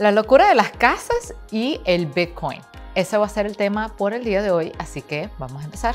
la locura de las casas y el Bitcoin. Ese va a ser el tema por el día de hoy, así que vamos a empezar.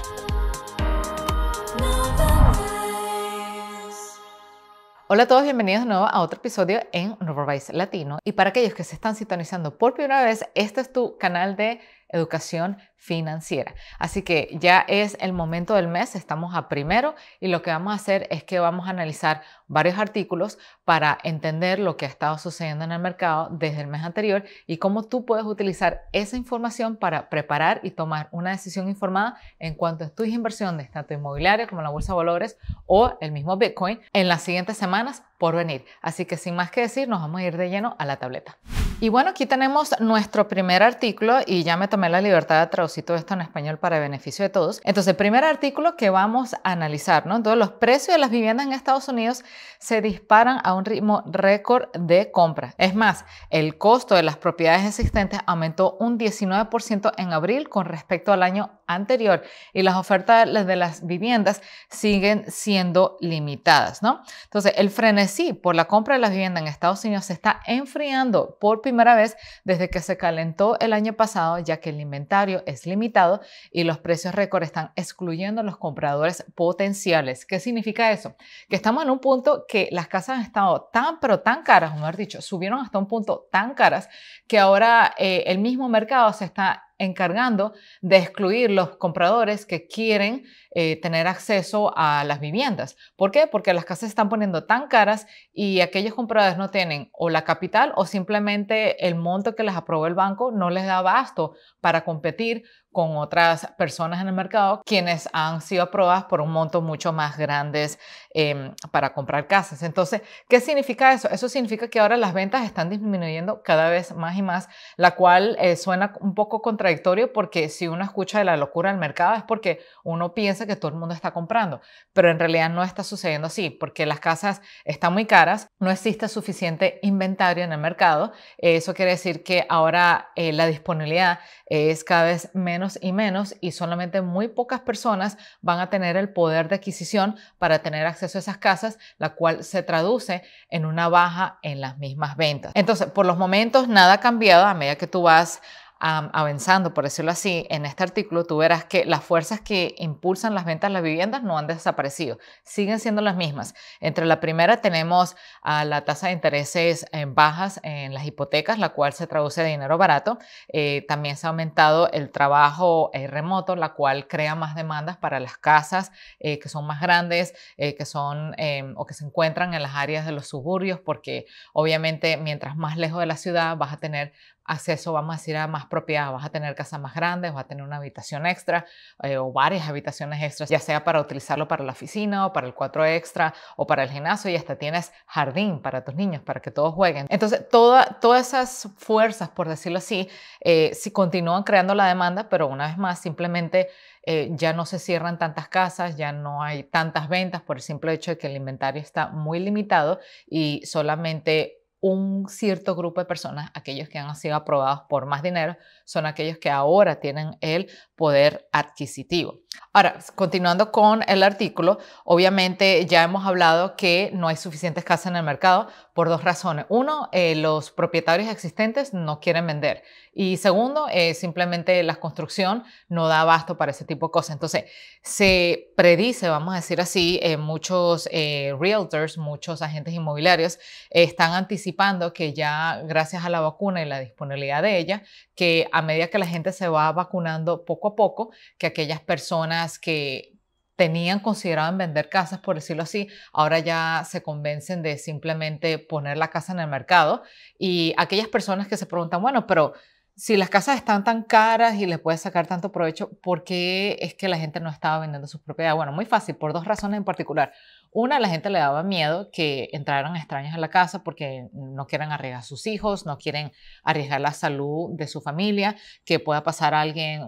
Hola a todos, bienvenidos de nuevo a otro episodio en Novovice Latino. Y para aquellos que se están sintonizando por primera vez, este es tu canal de educación financiera. Así que ya es el momento del mes, estamos a primero y lo que vamos a hacer es que vamos a analizar varios artículos para entender lo que ha estado sucediendo en el mercado desde el mes anterior y cómo tú puedes utilizar esa información para preparar y tomar una decisión informada en cuanto a tu inversión de tanto inmobiliaria como la bolsa de valores o el mismo Bitcoin en las siguientes semanas por venir. Así que sin más que decir, nos vamos a ir de lleno a la tableta. Y bueno, aquí tenemos nuestro primer artículo y ya me tomé la libertad de traducir todo esto en español para beneficio de todos. Entonces, el primer artículo que vamos a analizar, ¿no? Entonces, los precios de las viviendas en Estados Unidos se disparan a un ritmo récord de compra. Es más, el costo de las propiedades existentes aumentó un 19% en abril con respecto al año anterior y las ofertas de las viviendas siguen siendo limitadas, ¿no? Entonces, el frenesí sí, por la compra de las viviendas en Estados Unidos se está enfriando por primera vez desde que se calentó el año pasado, ya que el inventario es limitado y los precios récord están excluyendo a los compradores potenciales. ¿Qué significa eso? Que estamos en un punto que las casas han estado tan, pero tan caras, o mejor dicho, subieron hasta un punto tan caras que ahora eh, el mismo mercado se está encargando de excluir los compradores que quieren eh, tener acceso a las viviendas. ¿Por qué? Porque las casas se están poniendo tan caras y aquellos compradores no tienen o la capital o simplemente el monto que les aprobó el banco no les da abasto para competir con otras personas en el mercado quienes han sido aprobadas por un monto mucho más grandes em, para comprar casas. Entonces, ¿qué significa eso? Eso significa que ahora las ventas están disminuyendo cada vez más y más, la cual eh, suena un poco contradictorio porque si uno escucha de la locura del mercado es porque uno piensa que todo el mundo está comprando, pero en realidad no está sucediendo así porque las casas están muy caras, no existe suficiente inventario en el mercado. eso quiere decir que ahora eh, la disponibilidad es cada vez menos y menos y solamente muy pocas personas van a tener el poder de adquisición para tener acceso a esas casas, la cual se traduce en una baja en las mismas ventas. Entonces, por los momentos nada ha cambiado a medida que tú vas avanzando, por decirlo así, en este artículo tú verás que las fuerzas que impulsan las ventas de las viviendas no han desaparecido, siguen siendo las mismas. Entre la primera tenemos a la tasa de intereses en eh, bajas en las hipotecas, la cual se traduce de dinero barato. Eh, también se ha aumentado el trabajo eh, remoto, la cual crea más demandas para las casas que son más grandes, que son em, o que se encuentran en las áreas de los suburbios, porque obviamente mientras más lejos de la ciudad vas a tener acceso, vamos a ir a ah, más propiedad. Vas a tener casas más grandes, vas a tener una habitación extra eh, o varias habitaciones extras, ya sea para utilizarlo para la oficina o para el 4 extra o para el gimnasio y hasta tienes jardín para tus niños, para que todos jueguen. Entonces, toda, todas esas fuerzas, por decirlo así, eh, si continúan creando la demanda, pero una vez más, simplemente... Eh, ya no se cierran tantas casas, ya no hay tantas ventas por el simple hecho de que el inventario está muy limitado y solamente un cierto grupo de personas, aquellos que han sido aprobados por más dinero, son aquellos que ahora tienen el poder adquisitivo. Ahora, continuando con el artículo, obviamente ya hemos hablado que no hay suficientes casas en el mercado por dos razones. Uno, eh, los propietarios existentes no quieren vender. Y segundo, eh, simplemente la construcción no da abasto para ese tipo de cosas. Entonces, se predice, vamos a decir así, eh, muchos realtors, muchos agentes inmobiliarios están anticipando que ya gracias a la vacuna y la disponibilidad de ella, que a medida que la gente se va vacunando poco poco a poco que aquellas personas que tenían considerado vender casas, por decirlo así, ahora ya se convencen de simplemente poner la casa en el mercado. Y aquellas personas que se preguntan, bueno, pero si las casas están tan caras y les puedes sacar tanto provecho, ¿por qué es que la gente no estaba vendiendo sus propiedades? Bueno, muy fácil, por dos razones en particular. Una, la gente le daba miedo que entraran extraños a la casa porque no quieren arriesgar a sus hijos, no quieren arriesgar la salud de su familia, que pueda pasar alguien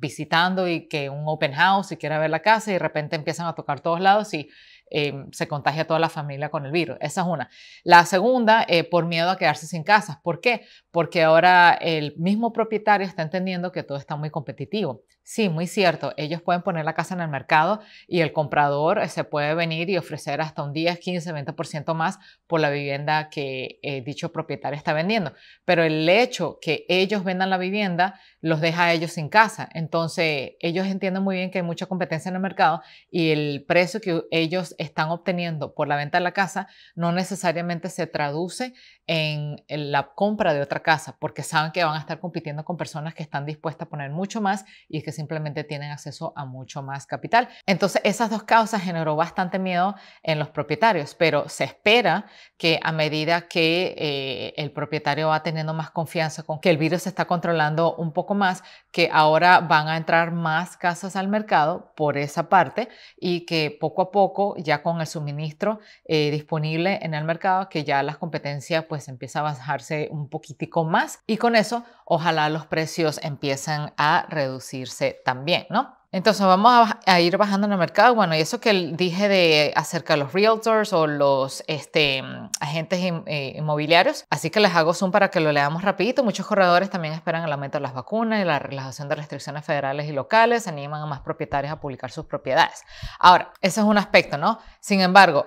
visitando y que un open house y quiera ver la casa y de repente empiezan a tocar todos lados y em, se contagia toda la familia con el virus. Esa es una. La segunda, eh, por miedo a quedarse sin casas. ¿Por qué? Porque ahora el mismo propietario está entendiendo que todo está muy competitivo. Sí, muy cierto. Ellos pueden poner la casa en el mercado y el comprador eh, se puede venir y ofrecer hasta un 10, 15, 20% más por la vivienda que eh, dicho propietario está vendiendo. Pero el hecho que ellos vendan la vivienda los deja a ellos sin casa. Entonces, ellos entienden muy bien que hay mucha competencia en el mercado y el precio que ellos están obteniendo por la venta de la casa no necesariamente se traduce en la compra de otra casa, porque saben que van a estar compitiendo con personas que están dispuestas a poner mucho más y que simplemente tienen acceso a mucho más capital. Entonces, esas dos causas generó bastante miedo en los propietarios, pero se espera que a medida que eh, el propietario va teniendo más confianza con que el virus se está controlando un poco más, que ahora van a entrar más casas al mercado por esa parte y que poco a poco, ya con el suministro eh, disponible en el mercado, que ya las competencias pues empieza a bajarse un poquitico más y con eso ojalá los precios empiecen a reducirse también, ¿no? Entonces vamos a, ir bajando en el mercado. Bueno, y eso que dije de acerca de los realtors o los este, agentes eh, inmobiliarios. Así que les hago zoom para que lo leamos rapidito. Muchos corredores también esperan el aumento de las vacunas y la relajación de restricciones federales y locales. Animan a más propietarios a publicar sus propiedades. Ahora, ese es un aspecto, ¿no? Sin embargo,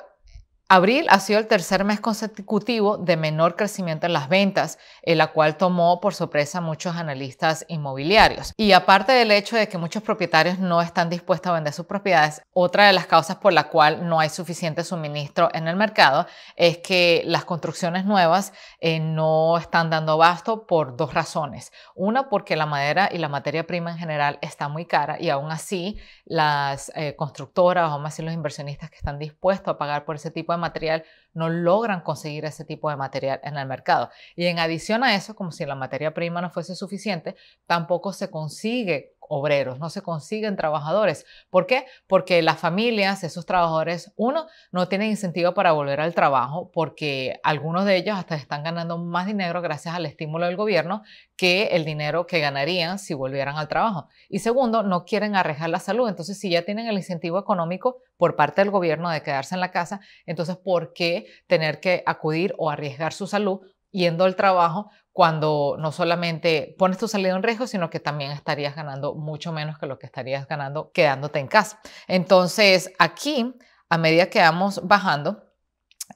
Abril ha sido el tercer mes consecutivo de menor crecimiento en las ventas, eh, la cual tomó por sorpresa a muchos analistas inmobiliarios. Y aparte del hecho de que muchos propietarios no están dispuestos a vender sus propiedades, otra de las causas por la cual no hay suficiente suministro en el mercado es que las construcciones nuevas eh, no están dando abasto por dos razones. Una, porque la madera y la materia prima en general está muy cara y aún así las eh, constructoras o más bien los inversionistas que están dispuestos a pagar por ese tipo de material, no logran conseguir ese tipo de material en el mercado. Y en adición a eso, como si la materia prima no fuese suficiente, tampoco se consigue obreros, no se consiguen trabajadores. ¿Por qué? Porque las familias, esos trabajadores, uno, no tienen incentivo para volver al trabajo porque algunos de ellos hasta están ganando más dinero gracias al estímulo del gobierno que el dinero que ganarían si volvieran al trabajo. Y segundo, no quieren arriesgar la salud. Entonces, si ya tienen el incentivo económico por parte del gobierno de quedarse en la casa, entonces, ¿por qué tener que acudir o arriesgar su salud yendo al trabajo cuando no solamente pones tu salida en riesgo, sino que también estarías ganando mucho menos que lo que estarías ganando quedándote en casa. Entonces, aquí, a medida que vamos bajando,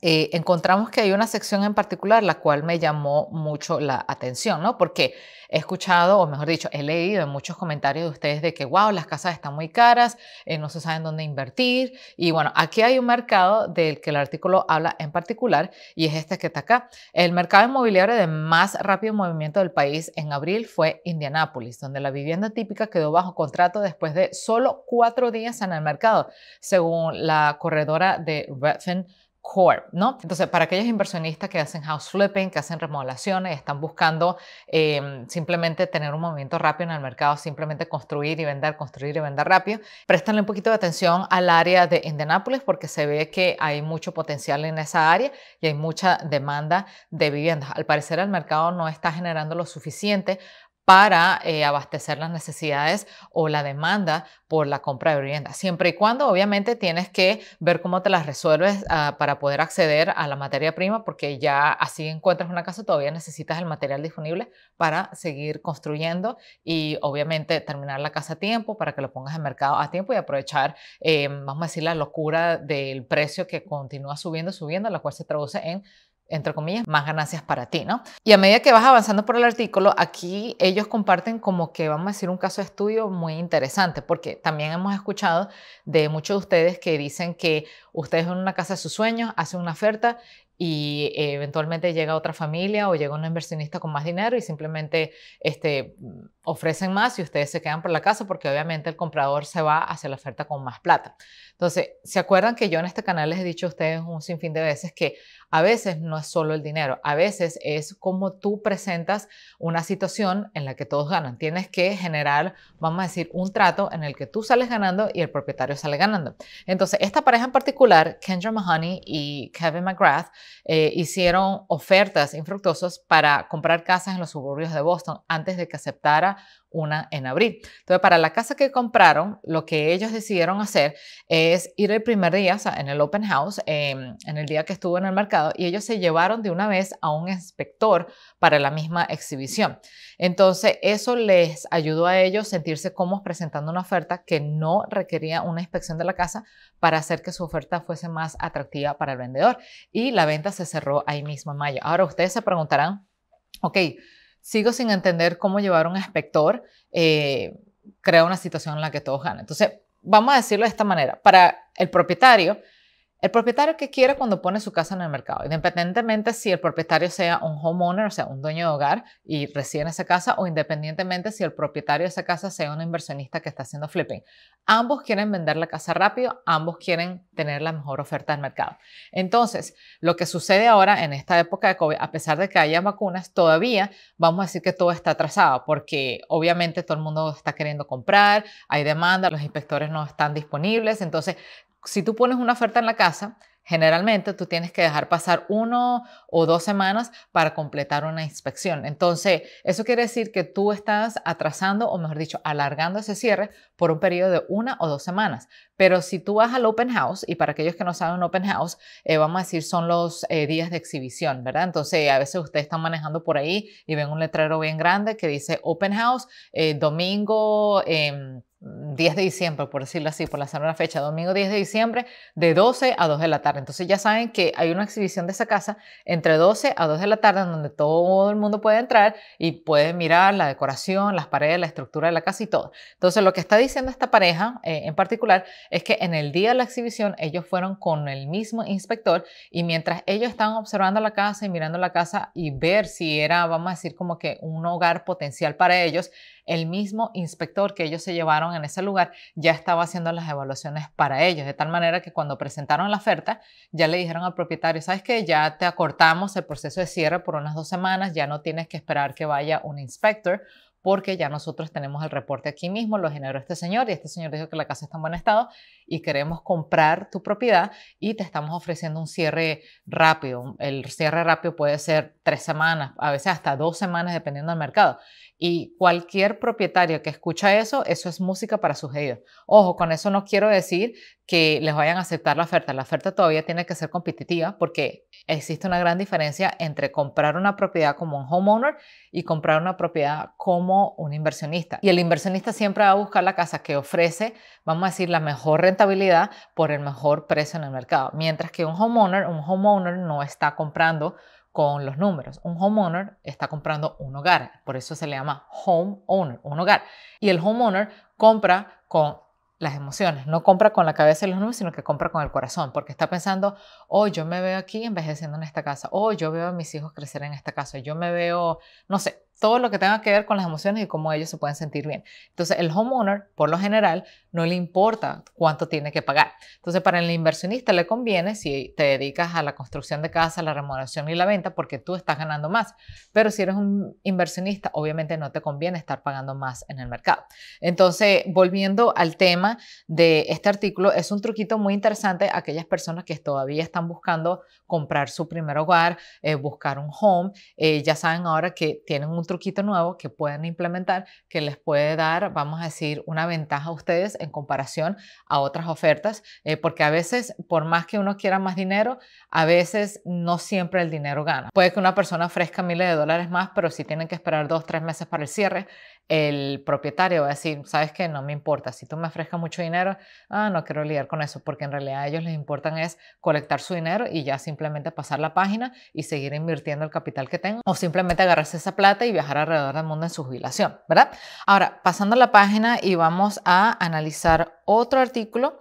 eh, encontramos que hay una sección en particular la cual me llamó mucho la atención, ¿no? Porque he escuchado, o mejor dicho, he leído en muchos comentarios de ustedes de que, wow, las casas están muy caras, eh, no se saben dónde invertir. Y bueno, aquí hay un mercado del que el artículo habla en particular y es este que está acá. El mercado inmobiliario de más rápido movimiento del país en abril fue Indianápolis, donde la vivienda típica quedó bajo contrato después de solo cuatro días en el mercado, según la corredora de Redfin ¿no? Entonces, para aquellos inversionistas que hacen house flipping, que hacen remodelaciones, están buscando em, simplemente tener un movimiento rápido en el mercado, simplemente construir y vender, construir y vender rápido, préstanle un poquito de atención al área de Indianápolis porque se ve que hay mucho potencial en esa área y hay mucha demanda de viviendas. Al parecer, el mercado no está generando lo suficiente para eh, abastecer las necesidades o la demanda por la compra de vivienda, siempre y cuando obviamente tienes que ver cómo te las resuelves ah, para poder acceder a la materia prima, porque ya así encuentras una casa, todavía necesitas el material disponible para seguir construyendo y obviamente terminar la casa a tiempo para que lo pongas en mercado a tiempo y aprovechar, eh, vamos a decir, la locura del precio que continúa subiendo, subiendo, la cual se traduce en entre comillas, más ganancias para ti, ¿no? Y a medida que vas avanzando por el artículo, aquí ellos comparten como que, vamos a decir, un caso de estudio muy interesante, porque también hemos escuchado de muchos de ustedes que dicen que ustedes en una casa de sus sueños, hacen una oferta y eh, eventualmente llega otra familia o llega un inversionista con más dinero y simplemente este, ofrecen más y ustedes se quedan por la casa porque obviamente el comprador se va hacia la oferta con más plata. Entonces, ¿se acuerdan que yo en este canal les he dicho a ustedes un sinfín de veces que a veces no es solo el dinero, a veces es como tú presentas una situación en la que todos ganan. Tienes que generar, vamos a decir, un trato en el que tú sales ganando y el propietario sale ganando. Entonces, esta pareja en particular, Kendra Mahoney y Kevin McGrath, eh, hicieron ofertas infructuosas para comprar casas en los suburbios de Boston antes de que aceptara una en abril. Entonces, para la casa que compraron, lo que ellos decidieron hacer es ir el primer día, o sea, en el open house, em, en el día que estuvo en el mercado, y ellos se llevaron de una vez a un inspector para la misma exhibición. Entonces, eso les ayudó a ellos sentirse como presentando una oferta que no requería una inspección de la casa para hacer que su oferta fuese más atractiva para el vendedor. Y la venta se cerró ahí mismo en mayo. Ahora, ustedes se preguntarán, ok, sigo sin entender cómo llevar un inspector eh, crea una situación en la que todos ganan. Entonces, vamos a decirlo de esta manera. Para el propietario, el propietario que quiere cuando pone su casa en el mercado, independientemente si el propietario sea un homeowner, o sea, un dueño de hogar y en esa casa, o independientemente si el propietario de esa casa sea un inversionista que está haciendo flipping. Ambos quieren vender la casa rápido, ambos quieren tener la mejor oferta del mercado. Entonces, lo que sucede ahora en esta época de COVID, a pesar de que haya vacunas, todavía vamos a decir que todo está atrasado, porque obviamente todo el mundo está queriendo comprar, hay demanda, los inspectores no están disponibles, entonces si tú pones una oferta en la casa, generalmente tú tienes que dejar pasar uno o dos semanas para completar una inspección. Entonces, eso quiere decir que tú estás atrasando o mejor dicho, alargando ese cierre por un periodo de una o dos semanas. Pero si tú vas al open house, y para aquellos que no saben open house, eh, vamos a decir son los eh, días de exhibición, ¿verdad? Entonces, a veces ustedes están manejando por ahí y ven un letrero bien grande que dice open house, eh, domingo em, 10 de diciembre, por decirlo así, por la semana fecha, domingo 10 de diciembre, de 12 a 2 de la tarde. Entonces ya saben que hay una exhibición de esa casa entre 12 a 2 de la tarde donde todo el mundo puede entrar y puede mirar la decoración, las paredes, la estructura de la casa y todo. Entonces lo que está diciendo esta pareja eh, en particular es que en el día de la exhibición ellos fueron con el mismo inspector y mientras ellos estaban observando la casa y mirando la casa y ver si era, vamos a decir, como que un hogar potencial para ellos, el mismo inspector que ellos se llevaron en ese lugar ya estaba haciendo las evaluaciones para ellos, de tal manera que cuando presentaron la oferta ya le dijeron al propietario, sabes que ya te acortamos el proceso de cierre por unas dos semanas, ya no tienes que esperar que vaya un inspector porque ya nosotros tenemos el reporte aquí mismo, lo generó este señor y este señor dijo que la casa está en buen estado y queremos comprar tu propiedad y te estamos ofreciendo un cierre rápido. El cierre rápido puede ser tres semanas, a veces hasta dos semanas dependiendo del mercado. Y cualquier propietario que escucha eso, eso es música para sus oídos. Ojo, con eso no quiero decir que les vayan a aceptar la oferta. La oferta todavía tiene que ser competitiva porque existe una gran diferencia entre comprar una propiedad como un homeowner y comprar una propiedad como un inversionista. Y el inversionista siempre va a buscar la casa que ofrece, vamos a decir, la mejor rentabilidad por el mejor precio en el mercado. Mientras que un homeowner, un homeowner no está comprando con los números. Un homeowner está comprando un hogar, por eso se le llama homeowner, un hogar. Y el homeowner compra con las emociones, no compra con la cabeza y los números, sino que compra con el corazón, porque está pensando, oh, yo me veo aquí envejeciendo en esta casa, oh, yo veo a mis hijos crecer en esta casa, yo me veo, no sé, todo lo que tenga que ver con las emociones y cómo ellos se pueden sentir bien. Entonces, el homeowner, por lo general, no le importa cuánto tiene que pagar. Entonces, para el inversionista le conviene si te dedicas a la construcción de casa, la remodelación y la venta, porque tú estás ganando más. Pero si eres un inversionista, obviamente no te conviene estar pagando más en el mercado. Entonces, volviendo al tema de este artículo, es un truquito muy interesante a aquellas personas que todavía están buscando comprar su primer hogar, eh, buscar un home. Eh, ya saben ahora que tienen un truquito truquito nuevo que pueden implementar que les puede dar, vamos a decir, una ventaja a ustedes en comparación a otras ofertas, eh, porque a veces, por más que uno quiera más dinero, a veces no siempre el dinero gana. Puede que una persona ofrezca miles de dólares más, pero si tienen que esperar dos, tres meses para el cierre, el propietario va a decir, sabes que no me importa, si tú me ofrezcas mucho dinero, ah, no quiero lidiar con eso, porque en realidad a ellos les importan es colectar su dinero y ya simplemente pasar la página y seguir invirtiendo el capital que tengo o simplemente agarrarse esa plata y viajar alrededor del mundo en su jubilación, ¿verdad? Ahora, pasando la página y vamos a analizar otro artículo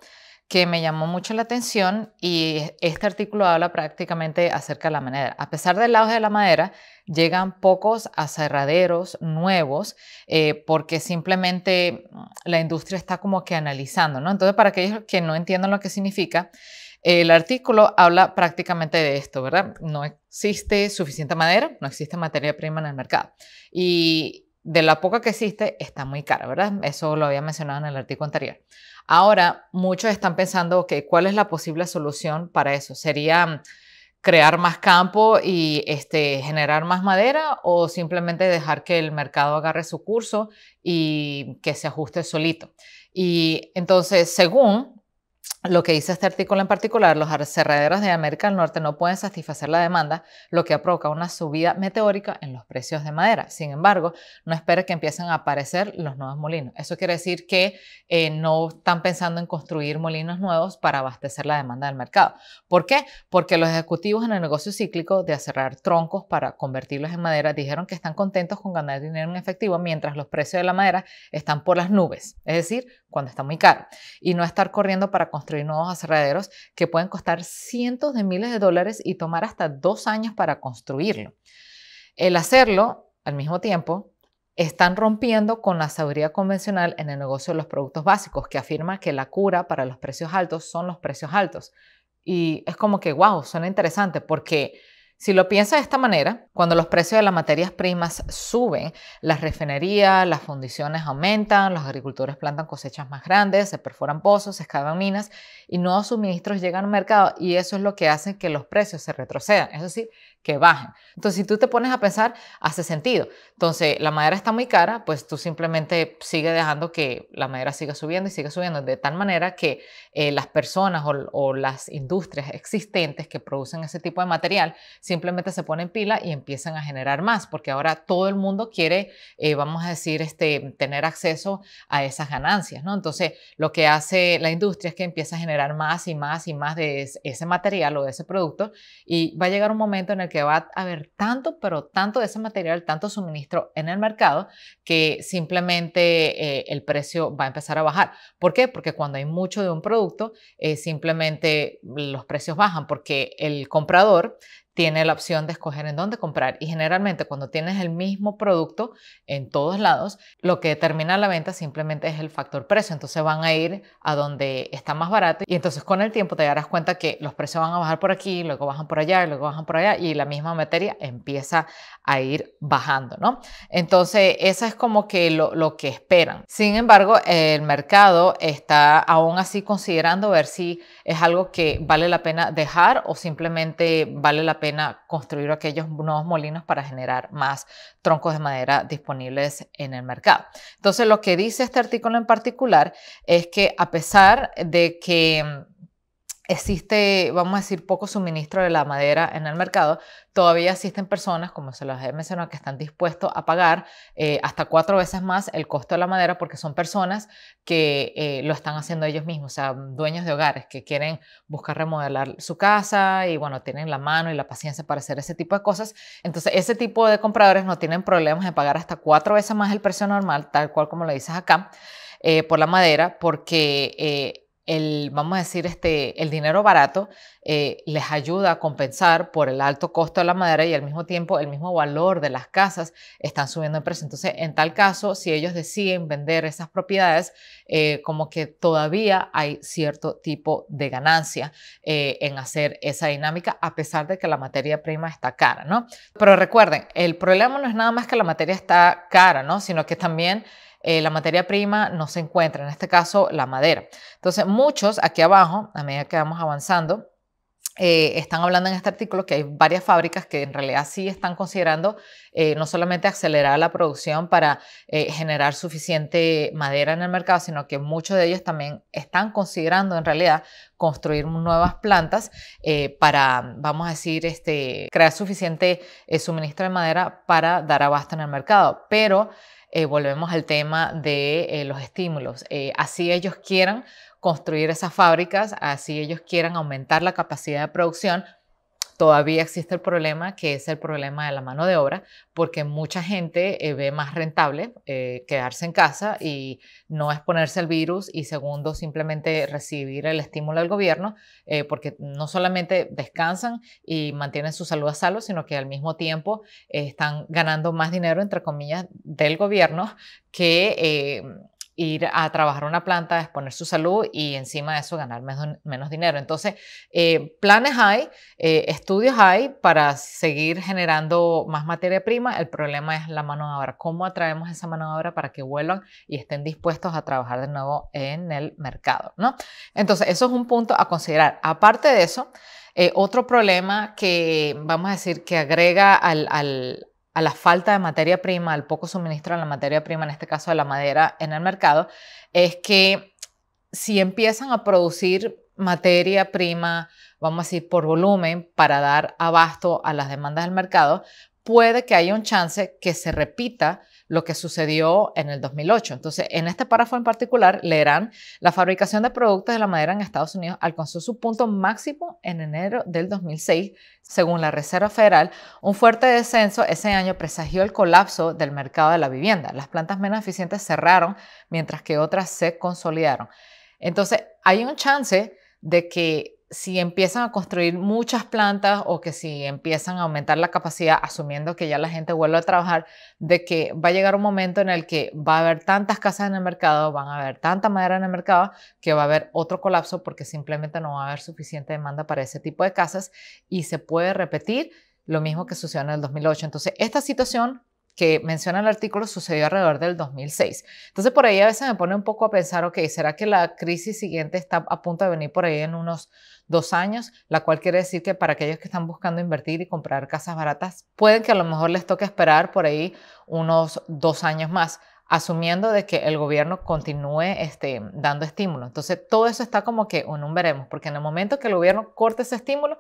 que me llamó mucho la atención y este artículo habla prácticamente acerca de la madera. A pesar del auge de la madera, llegan pocos aserraderos nuevos eh, porque simplemente mm, la industria está como que analizando, ¿no? Entonces, para aquellos que no entiendan lo que significa, el artículo habla prácticamente de esto, ¿verdad? No existe suficiente madera, no existe materia prima en el mercado. Y de la poca que existe, está muy cara, ¿verdad? Eso lo había mencionado en el artículo anterior. Ahora, muchos están pensando, ok, ¿cuál es la posible solución para eso? Sería crear más campo y este, generar más madera o simplemente dejar que el mercado agarre su curso y que se ajuste solito. Y entonces, según lo que dice este artículo en particular, los aserraderos de América del Norte no pueden satisfacer la demanda, lo que ha provocado una subida meteórica en los precios de madera. Sin embargo, no espera que empiecen a aparecer los nuevos molinos. Eso quiere decir que eh, no están pensando en construir molinos nuevos para abastecer la demanda del mercado. ¿Por qué? Porque los ejecutivos en el negocio cíclico de aserrar troncos para convertirlos en madera dijeron que están contentos con ganar dinero en efectivo mientras los precios de la madera están por las nubes, es decir, cuando está muy caro, y no estar corriendo para construir nuevos aserraderos que pueden costar cientos de miles de dólares y tomar hasta dos años para construirlo. El hacerlo al mismo tiempo están rompiendo con la sabiduría convencional en el negocio de los productos básicos, que afirma que la cura para los precios altos son los precios altos. Y es como que, wow, suena interesante porque si lo piensas de esta manera, cuando los precios de las materias primas suben, las refinerías, las fundiciones aumentan, los agricultores plantan cosechas más grandes, se perforan pozos, se escavan minas y nuevos suministros llegan al mercado y eso es lo que hace que los precios se retrocedan. Es decir, que bajen. Entonces, si tú te pones a pensar, hace sentido. Entonces, la madera está muy cara, pues tú simplemente sigue dejando que la madera siga subiendo y siga subiendo, de tal manera que eh, las personas o, las industrias existentes que producen ese tipo de material simplemente se ponen pila y empiezan a generar más, porque ahora todo el mundo quiere, eh, vamos a decir, este, tener acceso a esas ganancias, ¿no? Entonces, lo que hace la industria es que empieza a generar más y más y más de ese material o de ese producto y va a llegar un momento en el que va a haber tanto, pero tanto de ese material, tanto suministro en el mercado, que simplemente eh, el precio va a empezar a bajar. ¿Por qué? Porque cuando hay mucho de un producto, eh, simplemente los precios bajan, porque el comprador tiene la opción de escoger en dónde comprar y generalmente cuando tienes el mismo producto en todos lados, lo que determina la venta simplemente es el factor precio. Entonces van a ir a donde está más barato y entonces con el tiempo te darás cuenta que los precios van a bajar por aquí, luego bajan por allá, luego bajan por allá y la misma materia empieza a ir bajando, ¿no? Entonces esa es como que lo, lo que esperan. Sin embargo, el mercado está aún así considerando ver si es algo que vale la pena dejar o simplemente vale la pena pena construir aquellos nuevos molinos para generar más troncos de madera disponibles en el mercado. Entonces, lo que dice este artículo en particular es que a pesar de que mm, existe, vamos a decir, poco suministro de la madera en el mercado, todavía existen personas, como se los he mencionado, que están dispuestos a pagar eh, hasta cuatro veces más el costo de la madera porque son personas que eh, lo están haciendo ellos mismos, o sea, dueños de hogares que quieren buscar remodelar su casa y bueno, tienen la mano y la paciencia para hacer ese tipo de cosas. Entonces, ese tipo de compradores no tienen problemas en pagar hasta cuatro veces más el precio normal, tal cual como lo dices acá. Eh, por la madera, porque el, vamos a decir, este, el dinero barato eh, les ayuda a compensar por el alto costo de la madera y al mismo tiempo el mismo valor de las casas están subiendo en precio. Entonces, en tal caso, si ellos deciden vender esas propiedades, eh, como que todavía hay cierto tipo de ganancia eh, en hacer esa dinámica, a pesar de que la materia prima está cara, ¿no? Pero recuerden, el problema no es nada más que la materia está cara, ¿no? Sino que también... Eh, la materia prima no se encuentra, en este caso la madera. Entonces, muchos aquí abajo, a medida que vamos avanzando, eh, están hablando en este artículo que hay varias fábricas que en realidad sí están considerando eh, no solamente acelerar la producción para generar suficiente madera en el mercado, sino que muchos de ellos también están considerando en realidad construir nuevas plantas para, vamos a decir, este, crear suficiente suministro de madera para dar abasto en el mercado. Pero eh, volvemos al tema de eh, los estímulos. Eh, así ellos quieran construir esas fábricas, así ellos quieran aumentar la capacidad de producción, todavía existe el problema, que es el problema de la mano de obra, porque mucha gente eh, ve más rentable eh, quedarse en casa y no exponerse al virus y segundo, simplemente recibir el estímulo del gobierno, eh, porque no solamente descansan y mantienen su salud a salvo, sino que al mismo tiempo están ganando más dinero, entre comillas, del gobierno que ir a trabajar una planta, exponer su salud y encima de eso ganar menos, dinero. Entonces, eh, planes hay, eh, estudios hay para seguir generando más materia prima. El problema es la mano de obra. ¿Cómo atraemos esa mano de obra para que vuelvan y estén dispuestos a trabajar de nuevo en el mercado? ¿no? Entonces, eso es un punto a considerar. Aparte de eso, eh, otro problema que vamos a decir que agrega al a la falta de materia prima, al poco suministro de la materia prima, en este caso de la madera, en el mercado, es que si empiezan a producir materia prima, vamos a decir, por volumen, para dar abasto a las demandas del mercado, puede que haya un chance que se repita lo que sucedió en el 2008. Entonces, en este párrafo en particular, leerán, la fabricación de productos de la madera en Estados Unidos alcanzó su punto máximo en enero del 2006, según la Reserva Federal. Un fuerte descenso ese año presagió el colapso del mercado de la vivienda. Las plantas menos eficientes cerraron, mientras que otras se consolidaron. Entonces, hay un chance de que si empiezan a construir muchas plantas o que si empiezan a aumentar la capacidad, asumiendo que ya la gente vuelve a trabajar, de que va a llegar un momento en el que va a haber tantas casas en el mercado, van a haber tanta madera en el mercado, que va a haber otro colapso porque simplemente no va a haber suficiente demanda para ese tipo de casas y se puede repetir lo mismo que sucedió en el 2008. Entonces, esta situación que menciona el artículo sucedió alrededor del 2006. Entonces por ahí a veces me pone un poco a pensar, ok, ¿será que la crisis siguiente está a punto de venir por ahí en unos dos años? La cual quiere decir que para aquellos que están buscando invertir y comprar casas baratas, pueden que a lo mejor les toque esperar por ahí unos dos años más asumiendo de que el gobierno continúe este, dando estímulo. Entonces, todo eso está como que en un veremos, porque en el momento que el gobierno corte ese estímulo,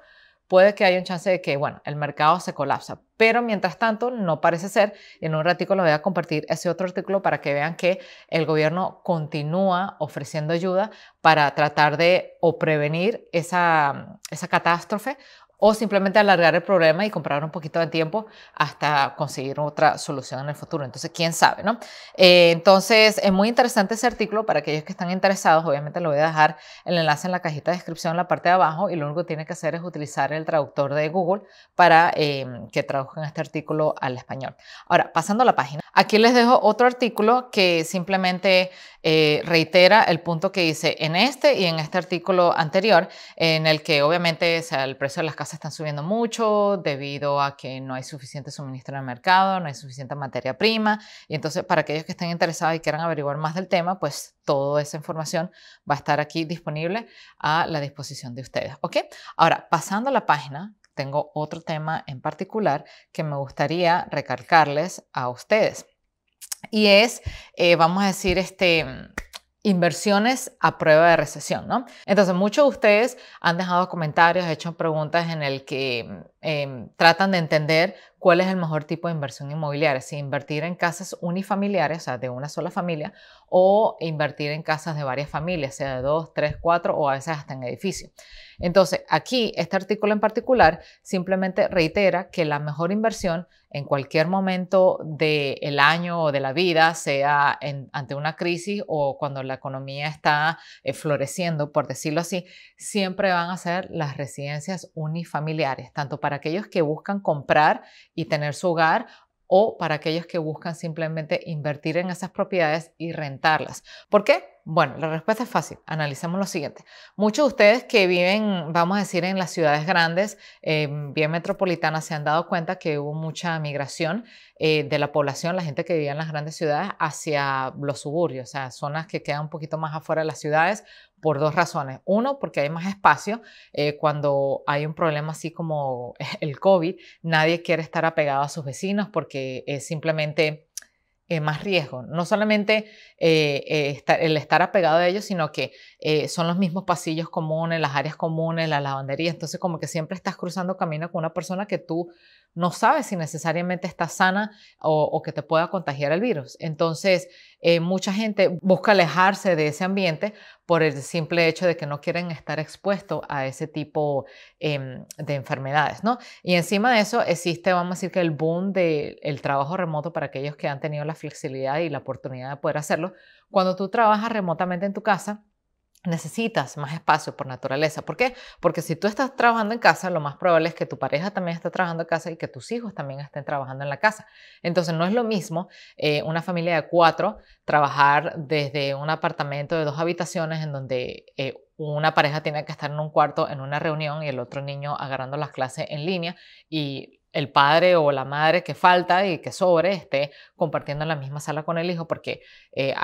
puede que haya un chance de que, bueno, el mercado se colapse. Pero mientras tanto, no parece ser. En un ratico lo voy a compartir ese otro artículo para que vean que el gobierno continúa ofreciendo ayuda para tratar de o prevenir esa, esa catástrofe o simplemente alargar el problema y comprar un poquito de tiempo hasta conseguir otra solución en el futuro. Entonces, quién sabe, ¿no? Eh, entonces, es muy interesante ese artículo para aquellos que están interesados. Obviamente, lo voy a dejar el enlace en la cajita de descripción en la parte de abajo y lo único que tienen que hacer es utilizar el traductor de Google para eh, que traduzcan este artículo al español. Ahora, pasando a la página. Aquí les dejo otro artículo que simplemente eh, reitera el punto que hice en este y en este artículo anterior, en el que obviamente el precio de las casas están subiendo mucho debido a que no hay suficiente suministro en el mercado, no hay suficiente materia prima. Y entonces, para aquellos que estén interesados y quieran averiguar más del tema, pues toda esa información va a estar aquí disponible a la disposición de ustedes. ¿Ok? Ahora, pasando a la página, tengo otro tema en particular que me gustaría recalcarles a ustedes. Y es, eh, vamos a decir, este, inversiones a prueba de recesión, ¿no? Entonces, muchos de ustedes han dejado comentarios, hecho preguntas en el que em, tratan de entender cuál es el mejor tipo de inversión inmobiliaria, si invertir en casas unifamiliares, o sea, de una sola familia, o invertir en casas de varias familias, sea de dos, tres, cuatro, o a veces hasta en edificios. Entonces, aquí este artículo en particular simplemente reitera que la mejor inversión en cualquier momento del año o de la vida, sea ante una crisis o cuando la economía está eh, floreciendo, por decirlo así, siempre van a ser las residencias unifamiliares, tanto para aquellos que buscan comprar y tener su hogar o para aquellos que buscan simplemente invertir en esas propiedades y rentarlas. ¿Por qué? Bueno, la respuesta es fácil. Analicemos lo siguiente. Muchos de ustedes que viven, vamos a decir, en las ciudades grandes, em, bien metropolitanas, se han dado cuenta que hubo mucha migración eh, de la población, la gente que vivía en las grandes ciudades, hacia los suburbios, o sea, zonas que quedan un poquito más afuera de las ciudades, por dos razones. Uno, porque hay más espacio. Eh, cuando hay un problema así como el COVID, nadie quiere estar apegado a sus vecinos porque es simplemente eh, más riesgo. No solamente eh, eh, el estar apegado a ellos, sino que son los mismos pasillos comunes, las áreas comunes, la lavandería, Entonces, como que siempre estás cruzando camino con una persona que tú no sabes si necesariamente está sana o, que te pueda contagiar el virus. Entonces, eh, mucha gente busca alejarse de ese ambiente por el simple hecho de que no quieren estar expuestos a ese tipo em, de enfermedades, Y encima de eso existe, vamos a decir que el boom del trabajo remoto para aquellos que han tenido la flexibilidad y la oportunidad de poder hacerlo. Cuando tú trabajas remotamente en tu casa, necesitas más espacio por naturaleza. ¿Por qué? Porque si tú estás trabajando en casa, lo más probable es que tu pareja también esté trabajando en casa y que tus hijos también estén trabajando en la casa. Entonces no es lo mismo eh, una familia de cuatro trabajar desde un apartamento de dos habitaciones en donde... Eh, una pareja tiene que estar en un cuarto en una reunión y el otro niño agarrando las clases en línea y el padre o la madre que falta y que sobre esté compartiendo en la misma sala con el hijo, porque eh,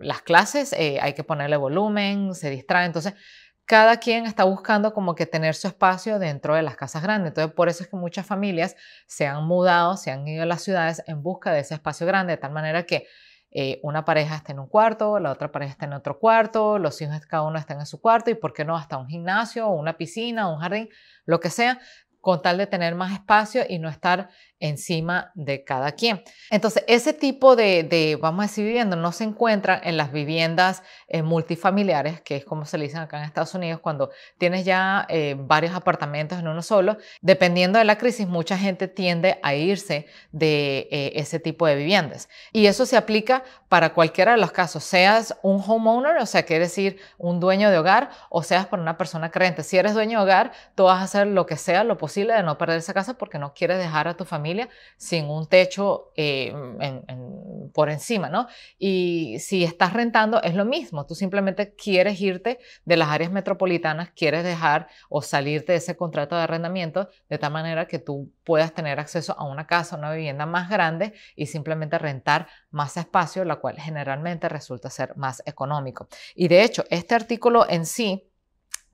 las clases eh, hay que ponerle volumen, se distrae, entonces cada quien está buscando como que tener su espacio dentro de las casas grandes. Entonces, por eso es que muchas familias se han mudado, se han ido a las ciudades en busca de ese espacio grande, de tal manera que eh, una pareja esté en un cuarto, la otra pareja esté en otro cuarto, los hijos cada uno estén en su cuarto y, ¿por qué no?, hasta un gimnasio, una piscina, un jardín, lo que sea, con tal de tener más espacio y no estar encima de cada quien. Entonces, ese tipo de, vamos a decir, vivienda no se encuentra en las viviendas eh, multifamiliares, que es como se le dicen acá en Estados Unidos, cuando tienes ya eh, varios apartamentos en uno solo. Dependiendo de la crisis, mucha gente tiende a irse de eh, ese tipo de viviendas. Y eso se aplica para cualquiera de los casos, seas un homeowner, o sea, quiere decir un dueño de hogar, o seas por una persona creente. Si eres dueño de hogar, tú vas a hacer lo que sea, lo posible de no perder esa casa porque no quieres dejar a tu familia sin un techo eh, por encima, ¿no? Y si estás rentando es lo mismo, tú simplemente quieres irte de las áreas metropolitanas, quieres dejar o salirte de ese contrato de arrendamiento de tal manera que tú puedas tener acceso a una casa, una vivienda más grande y simplemente rentar más espacio, la cual generalmente resulta ser más económico. Y de hecho, este artículo en sí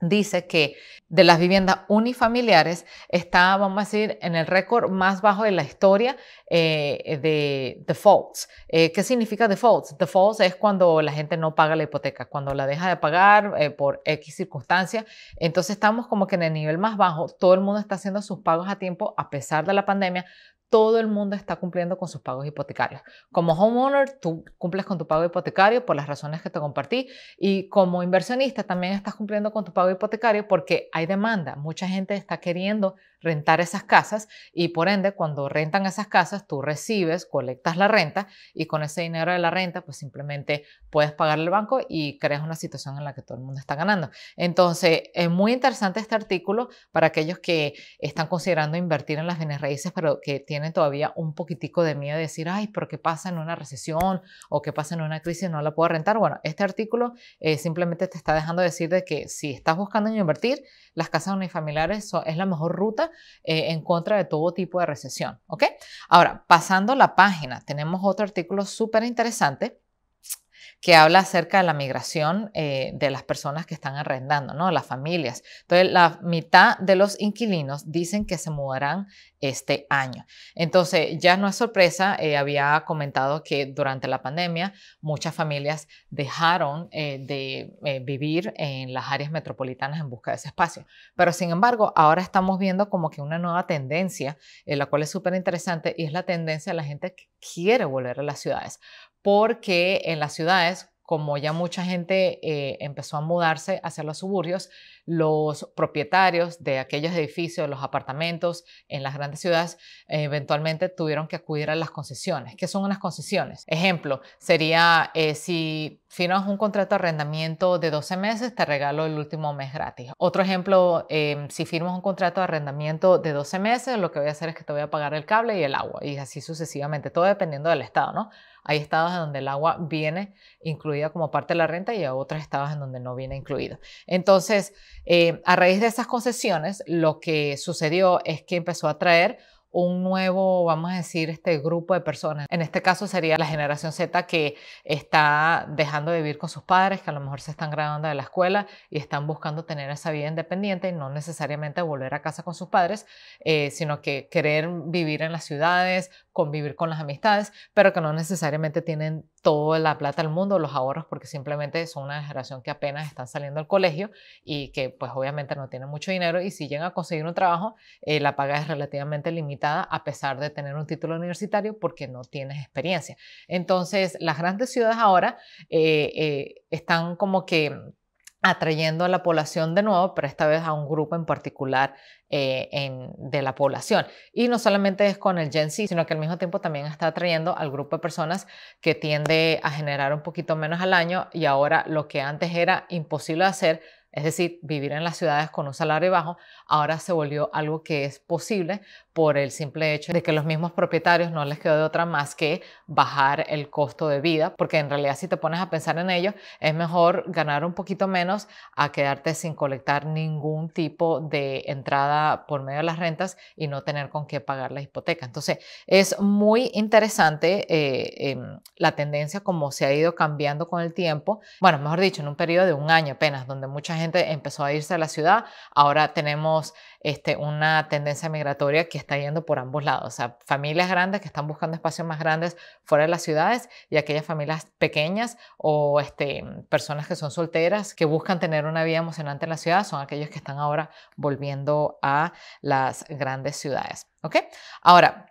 dice que de las viviendas unifamiliares está, vamos a decir, en el récord más bajo de la historia eh, de defaults. Eh, ¿Qué significa defaults? Defaults es cuando la gente no paga la hipoteca, cuando la deja de pagar eh, por X circunstancia. Entonces estamos como que en el nivel más bajo, todo el mundo está haciendo sus pagos a tiempo a pesar de la pandemia, todo el mundo está cumpliendo con sus pagos hipotecarios. Como homeowner, tú cumples con tu pago hipotecario por las razones que te compartí y como inversionista también estás cumpliendo con tu pago hipotecario porque hay demanda. Mucha gente está queriendo rentar esas casas y por ende cuando rentan esas casas tú recibes, colectas la renta y con ese dinero de la renta pues simplemente puedes pagarle al banco y creas una situación en la que todo el mundo está ganando. Entonces es muy interesante este artículo para aquellos que están considerando invertir en las bienes raíces pero que tienen todavía un poquitico de miedo de decir, ay, pero ¿qué pasa en una recesión o qué pasa en una crisis? No la puedo rentar. Bueno, este artículo eh, simplemente te está dejando decir de que si estás buscando invertir, las casas unifamiliares es la mejor ruta eh, en contra de todo tipo de recesión. ¿ok? Ahora, pasando la página, tenemos otro artículo súper interesante que habla acerca de la migración eh, de las personas que están arrendando, ¿no? Las familias. Entonces, la mitad de los inquilinos dicen que se mudarán este año. Entonces, ya no es sorpresa, eh, había comentado que durante la pandemia muchas familias dejaron eh, de vivir en las áreas metropolitanas en busca de ese espacio. Pero, sin embargo, ahora estamos viendo como que una nueva tendencia, la cual es súper interesante, y es la tendencia de la gente que quiere volver a las ciudades porque en las ciudades, como ya mucha gente eh, empezó a mudarse hacia los suburbios, los propietarios de aquellos edificios, los apartamentos en las grandes ciudades, eh, eventualmente tuvieron que acudir a las concesiones. ¿Qué son unas concesiones? Ejemplo, sería eh, si firmas un contrato de arrendamiento de 12 meses, te regalo el último mes gratis. Otro ejemplo, em, si firmas un contrato de arrendamiento de 12 meses, lo que voy a hacer es que te voy a pagar el cable y el agua, y así sucesivamente, todo dependiendo del estado, ¿no? Hay estados en donde el agua viene incluida como parte de la renta y hay otros estados en donde no viene incluido. Entonces, eh, a raíz de esas concesiones, lo que sucedió es que empezó a traer un nuevo, vamos a decir, este grupo de personas. En este caso sería la generación Z que está dejando de vivir con sus padres, que a lo mejor se están graduando de la escuela y están buscando tener esa vida independiente y no necesariamente volver a casa con sus padres, eh, sino que querer vivir en las ciudades, convivir con las amistades, pero que no necesariamente tienen toda la plata del mundo, los ahorros, porque simplemente son una generación que apenas están saliendo del colegio y que pues obviamente no tienen mucho dinero y si llegan a conseguir un trabajo, eh, la paga es relativamente limitada a pesar de tener un título universitario porque no tienes experiencia. Entonces, las grandes ciudades ahora eh, eh, están como que atrayendo a la población de nuevo, pero esta vez a un grupo en particular eh, de la población. Y no solamente es con el Gen Z, sino que al mismo tiempo también está atrayendo al grupo de personas que tiende a generar un poquito menos al año y ahora lo que antes era imposible hacer, es decir, vivir en las ciudades con un salario bajo, ahora se volvió algo que es posible por el simple hecho de que los mismos propietarios no les quedó de otra más que bajar el costo de vida, porque en realidad si te pones a pensar en ello, es mejor ganar un poquito menos a quedarte sin colectar ningún tipo de entrada por medio de las rentas y no tener con qué pagar la hipoteca. Entonces, es muy interesante eh, em, la tendencia como se ha ido cambiando con el tiempo, bueno, mejor dicho, en un periodo de un año apenas, donde mucha gente empezó a irse a la ciudad, ahora tenemos este, una tendencia migratoria que está yendo por ambos lados. O sea, familias grandes que están buscando espacios más grandes fuera de las ciudades y aquellas familias pequeñas o este, personas que son solteras que buscan tener una vida emocionante en la ciudad son aquellos que están ahora volviendo a las grandes ciudades. Ahora,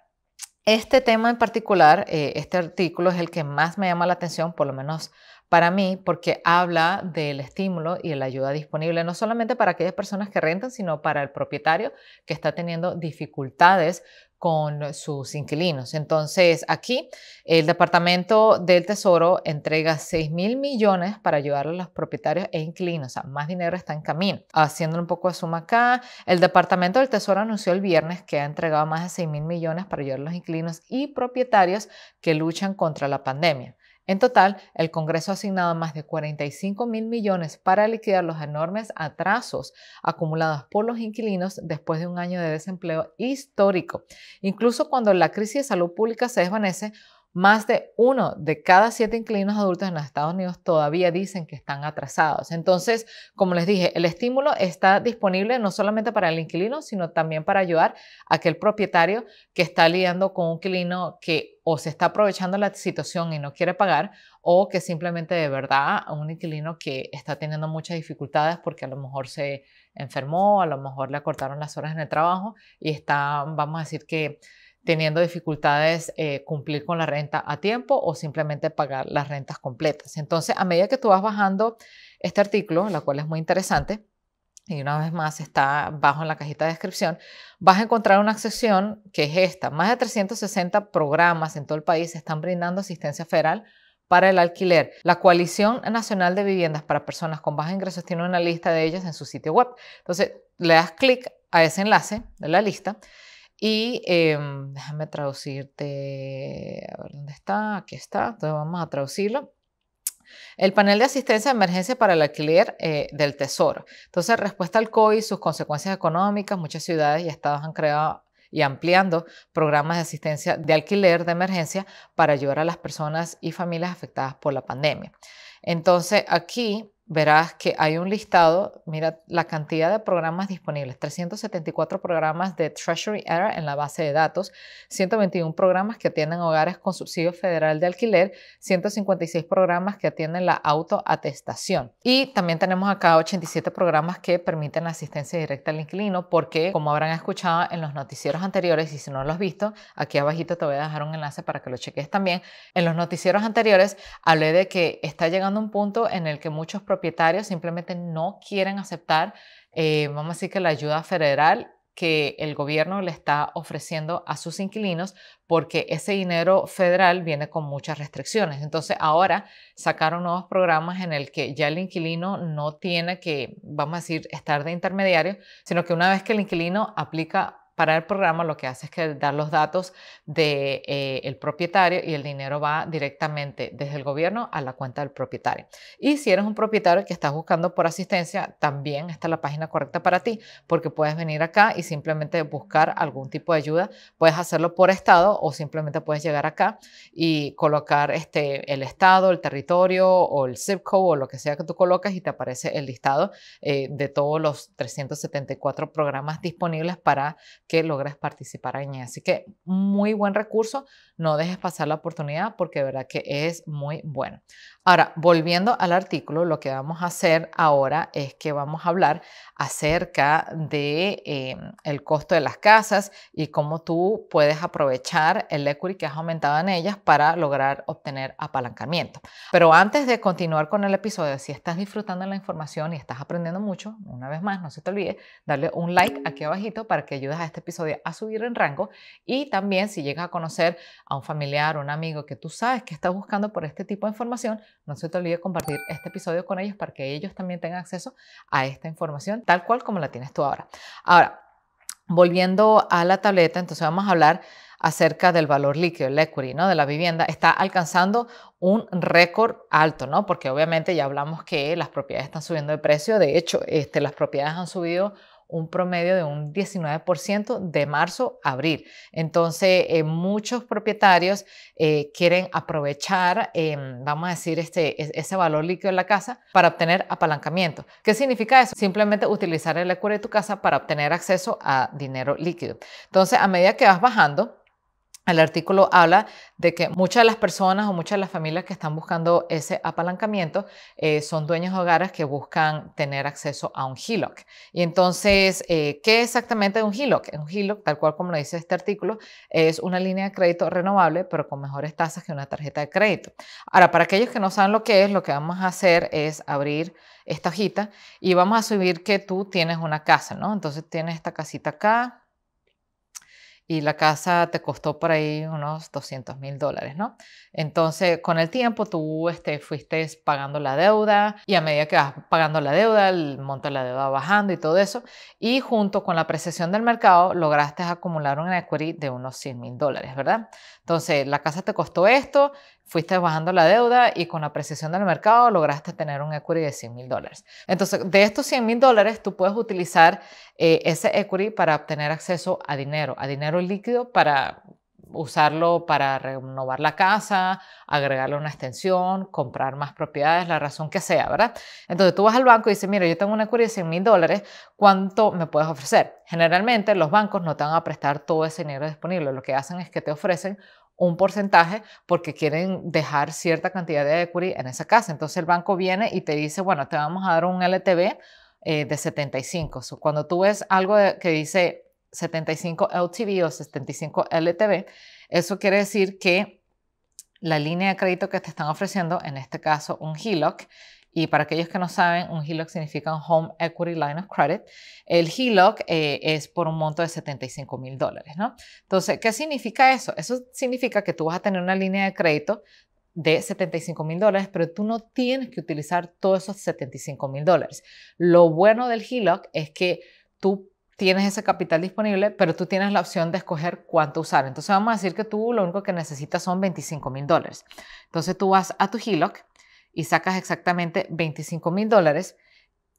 este tema en particular, eh, este artículo es el que más me llama la atención, por lo menos para mí porque habla del estímulo y de la ayuda disponible, no solamente para aquellas personas que rentan, sino para el propietario que está teniendo dificultades con sus inquilinos. Entonces, aquí el Departamento del Tesoro entrega 6 mil millones para ayudar a los propietarios e inquilinos. O sea, más dinero está en camino. Haciendo un poco de suma acá, el Departamento del Tesoro anunció el viernes que ha entregado más de 6 mil millones para ayudar a los inquilinos y propietarios que luchan contra la pandemia. En total, el Congreso ha asignado más de 45 mil millones para liquidar los enormes atrasos acumulados por los inquilinos después de un año de desempleo histórico. Incluso cuando la crisis de salud pública se desvanece, más de uno de cada siete inquilinos adultos en los Estados Unidos todavía dicen que están atrasados. Entonces, como les dije, el estímulo está disponible no solamente para el inquilino, sino también para ayudar a aquel propietario que está lidiando con un inquilino que o se está aprovechando la situación y no quiere pagar, o que simplemente de verdad un inquilino que está teniendo muchas dificultades porque a lo mejor se enfermó, a lo mejor le acortaron las horas en el trabajo y está, vamos a decir que teniendo dificultades eh, cumplir con la renta a tiempo o simplemente pagar las rentas completas. Entonces, a medida que tú vas bajando este artículo, la cual es muy interesante, y una vez más está abajo en la cajita de descripción, vas a encontrar una sección que es esta. Más de 360 programas en todo el país están brindando asistencia federal para el alquiler. La Coalición Nacional de Viviendas para Personas con Bajos Ingresos tiene una lista de ellas en su sitio web. Entonces, le das clic a ese enlace de la lista y em, déjame traducirte, a ver dónde está, aquí está, entonces vamos a traducirlo. El panel de asistencia de emergencia para el alquiler eh, del Tesoro. Entonces, respuesta al COVID, sus consecuencias económicas, muchas ciudades y estados han creado y ampliando programas de asistencia de alquiler de emergencia para ayudar a las personas y familias afectadas por la pandemia. Entonces, aquí verás que hay un listado, mira la cantidad de programas disponibles, 374 programas de Treasury Era en la base de datos, 121 programas que atienden hogares con subsidio federal de alquiler, 156 programas que atienden la autoatestación. Y también tenemos acá 87 programas que permiten la asistencia directa al inquilino, porque como habrán escuchado en los noticieros anteriores, y si no lo has visto, aquí abajito te voy a dejar un enlace para que lo cheques también, en los noticieros anteriores hablé de que está llegando un punto en el que muchos propietarios simplemente no quieren aceptar, eh, vamos a decir que la ayuda federal que el gobierno le está ofreciendo a sus inquilinos porque ese dinero federal viene con muchas restricciones. Entonces ahora sacaron nuevos programas en el que ya el inquilino no tiene que, vamos a decir, estar de intermediario, sino que una vez que el inquilino aplica para el programa lo que hace es que dar los datos del eh, propietario y el dinero va directamente desde el gobierno a la cuenta del propietario. Y si eres un propietario que estás buscando por asistencia, también está la página correcta para ti, porque puedes venir acá y simplemente buscar algún tipo de ayuda. Puedes hacerlo por estado o simplemente puedes llegar acá y colocar este, el estado, el territorio o el zip code o lo que sea que tú colocas y te aparece el listado eh, de todos los 374 programas disponibles para que logras participar en ella. Así que muy buen recurso no dejes pasar la oportunidad porque de verdad que es muy bueno. Ahora, volviendo al artículo, lo que vamos a hacer ahora es que vamos a hablar acerca de eh, el costo de las casas y cómo tú puedes aprovechar el equity que has aumentado en ellas para lograr obtener apalancamiento. Pero antes de continuar con el episodio, si estás disfrutando de la información y estás aprendiendo mucho, una vez más, no se te olvide darle un like aquí abajito para que ayudes a este episodio a subir en rango y también si llegas a conocer a un familiar, o un amigo que tú sabes que está buscando por este tipo de información, no se te olvide compartir este episodio con ellos para que ellos también tengan acceso a esta información tal cual como la tienes tú ahora. Ahora, volviendo a la tableta, entonces vamos a hablar acerca del valor líquido, el equity, ¿no? De la vivienda, está alcanzando un récord alto, ¿no? Porque obviamente ya hablamos que las propiedades están subiendo de precio, de hecho, este, las propiedades han subido un promedio de un 19% de marzo a abril. Entonces, eh, muchos propietarios eh, quieren aprovechar, em, vamos a decir, este, ese valor líquido en la casa para obtener apalancamiento. ¿Qué significa eso? Simplemente utilizar el equity de tu casa para obtener acceso a dinero líquido. Entonces, a medida que vas bajando, el artículo habla de que muchas de las personas o muchas de las familias que están buscando ese apalancamiento eh, son dueños de hogares que buscan tener acceso a un HELOC. Y entonces, eh, ¿qué ¿qué exactamente un HELOC? Un HELOC, tal cual como lo dice este artículo, es una línea de crédito renovable, pero con mejores tasas que una tarjeta de crédito. Ahora, para aquellos que no saben lo que es, lo que vamos a hacer es abrir esta hojita y vamos a subir que tú tienes una casa, ¿no? Entonces tienes esta casita acá, y la casa te costó por ahí unos 200 mil dólares, ¿no? Entonces, con el tiempo tú este, fuiste pagando la deuda y a medida que vas pagando la deuda, el monto de la deuda bajando y todo eso, y junto con la precesión del mercado lograste acumular un equity de unos 100 mil dólares, ¿verdad? Entonces, la casa te costó esto, fuiste bajando la deuda y con la apreciación del mercado lograste tener un equity de 100 mil dólares. Entonces, de estos 100 mil dólares, tú puedes utilizar eh, ese equity para obtener acceso a dinero, a dinero líquido para usarlo para renovar la casa, agregarle una extensión, comprar más propiedades, la razón que sea, ¿verdad? Entonces tú vas al banco y dices, mira, yo tengo un equity de 100 mil dólares, ¿cuánto me puedes ofrecer? Generalmente los bancos no te van a prestar todo ese dinero disponible, lo que hacen es que te ofrecen un porcentaje porque quieren dejar cierta cantidad de equity en esa casa. Entonces el banco viene y te dice, bueno, te vamos a dar un LTV eh, de 75. cuando tú ves algo que dice 75 LTV o 75 LTV, eso quiere decir que la línea de crédito que te están ofreciendo, en este caso un HELOC, y para aquellos que no saben, un HELOC significa Home Equity Line of Credit. El HELOC eh, es por un monto de 75 mil dólares, ¿no? Entonces, ¿qué significa eso? Eso significa que tú vas a tener una línea de crédito de 75 mil dólares, pero tú no tienes que utilizar todos esos 75 mil dólares. Lo bueno del HELOC es que tú tienes ese capital disponible, pero tú tienes la opción de escoger cuánto usar. Entonces vamos a decir que tú lo único que necesitas son 25 mil dólares. Entonces tú vas a tu HELOC y sacas exactamente 25 mil dólares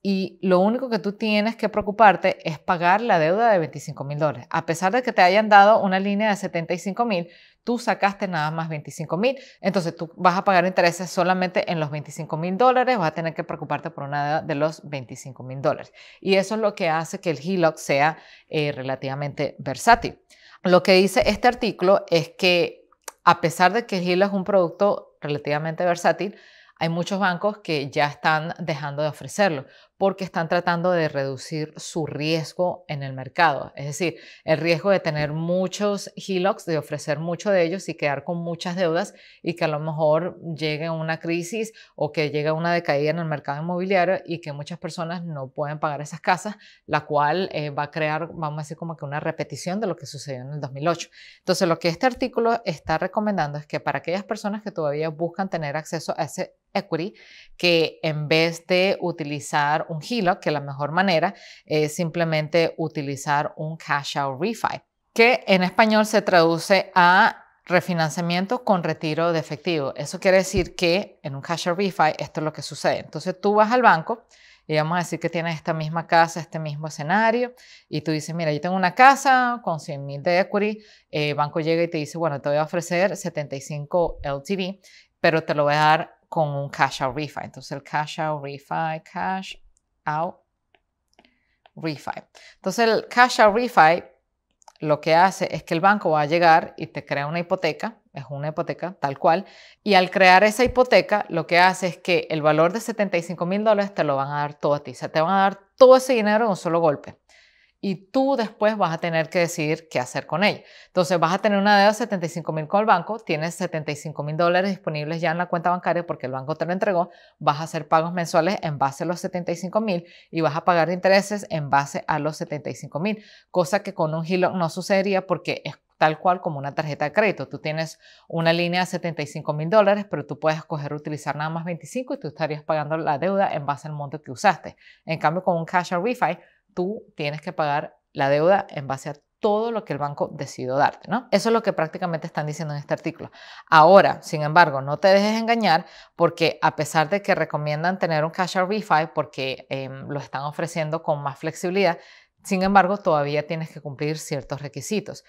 y lo único que tú tienes que preocuparte es pagar la deuda de 25 mil dólares. A pesar de que te hayan dado una línea de 75 mil, tú sacaste nada más 25 mil, entonces tú vas a pagar intereses solamente en los 25 mil dólares, vas a tener que preocuparte por una deuda de los 25 mil dólares. Y eso es lo que hace que el HELOC sea eh, relativamente versátil. Lo que dice este artículo es que a pesar de que el HELOC es un producto relativamente versátil, hay muchos bancos que ya están dejando de ofrecerlo porque están tratando de reducir su riesgo en el mercado. Es decir, el riesgo de tener muchos HELOCs, de ofrecer mucho de ellos y quedar con muchas deudas y que a lo mejor llegue una crisis o que llegue una decaída en el mercado inmobiliario y que muchas personas no pueden pagar esas casas, la cual eh, va a crear, vamos a decir, como que una repetición de lo que sucedió en el 2008. Entonces, lo que este artículo está recomendando es que para aquellas personas que todavía buscan tener acceso a ese equity, que en vez de utilizar un HELOC, que la mejor manera es simplemente utilizar un cash out refi, que en español se traduce a refinanciamiento con retiro de efectivo. Eso quiere decir que en un cash out refi esto es lo que sucede. Entonces tú vas al banco y vamos a decir que tienes esta misma casa, este mismo escenario, y tú dices, mira, yo tengo una casa con 100 mil de equity, el banco llega y te dice, bueno, te voy a ofrecer 75 LTV, pero te lo voy a dar con un cash out refi. Entonces el cash out refi, cash refi. Entonces el cash out refi lo que hace es que el banco va a llegar y te crea una hipoteca, es una hipoteca tal cual, y al crear esa hipoteca lo que hace es que el valor de 75 mil dólares te lo van a dar todo a ti, o sea, te van a dar todo ese dinero en un solo golpe y tú después vas a tener que decidir qué hacer con ella. Entonces vas a tener una deuda de 75 mil con el banco, tienes 75 mil dólares disponibles ya en la cuenta bancaria porque el banco te lo entregó, vas a hacer pagos mensuales en base a los 75 mil y vas a pagar intereses en base a los 75 mil, cosa que con un HELOC no sucedería porque es tal cual como una tarjeta de crédito. Tú tienes una línea de 75 mil dólares, pero tú puedes escoger utilizar nada más 25 y tú estarías pagando la deuda en base al monto que usaste. En cambio, con un cash or refi, tú tienes que pagar la deuda en base a todo lo que el banco decidió darte, ¿no? Eso es lo que prácticamente están diciendo en este artículo. Ahora, sin embargo, no te dejes engañar porque a pesar de que recomiendan tener un cash out refi porque em, lo están ofreciendo con más flexibilidad, sin embargo, todavía tienes que cumplir ciertos requisitos.